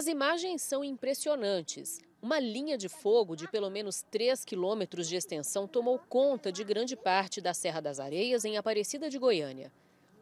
As imagens são impressionantes. Uma linha de fogo de pelo menos 3 quilômetros de extensão tomou conta de grande parte da Serra das Areias, em Aparecida de Goiânia.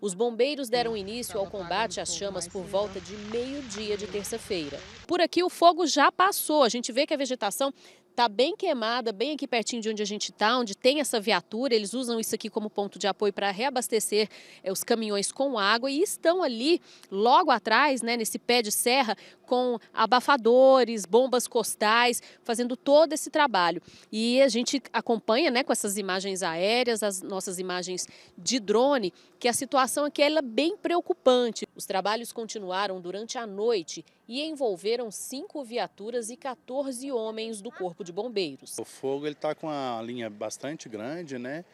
Os bombeiros deram início ao combate às chamas por volta de meio-dia de terça-feira. Por aqui o fogo já passou, a gente vê que a vegetação está bem queimada, bem aqui pertinho de onde a gente está, onde tem essa viatura. Eles usam isso aqui como ponto de apoio para reabastecer é, os caminhões com água e estão ali logo atrás, né, nesse pé de serra, com abafadores, bombas costais, fazendo todo esse trabalho. E a gente acompanha né, com essas imagens aéreas, as nossas imagens de drone, que a situação aqui é bem preocupante. Os trabalhos continuaram durante a noite e envolveram cinco viaturas e 14 homens do Corpo de Bombeiros. O fogo está com uma linha bastante grande, né?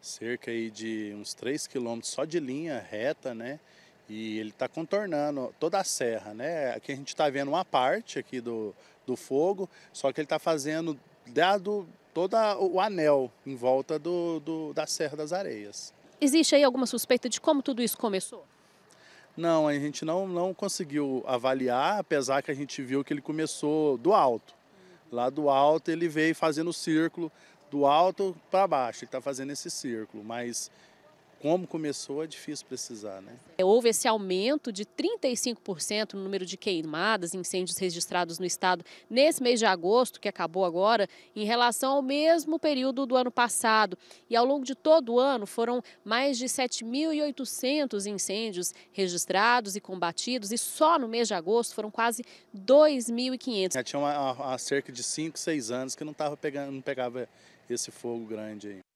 cerca aí de uns 3 quilômetros só de linha reta, né? E ele está contornando toda a serra, né? Aqui a gente está vendo uma parte aqui do, do fogo, só que ele está fazendo dado todo o anel em volta do, do, da Serra das Areias. Existe aí alguma suspeita de como tudo isso começou? Não, a gente não, não conseguiu avaliar, apesar que a gente viu que ele começou do alto. Lá do alto ele veio fazendo o círculo, do alto para baixo, ele está fazendo esse círculo, mas como começou é difícil precisar, né? É, houve esse aumento de 35% no número de queimadas, incêndios registrados no estado nesse mês de agosto, que acabou agora, em relação ao mesmo período do ano passado. E ao longo de todo o ano foram mais de 7.800 incêndios registrados e combatidos, e só no mês de agosto foram quase 2.500. Já tinha há cerca de 5, 6 anos que não, tava pegando, não pegava esse fogo grande aí.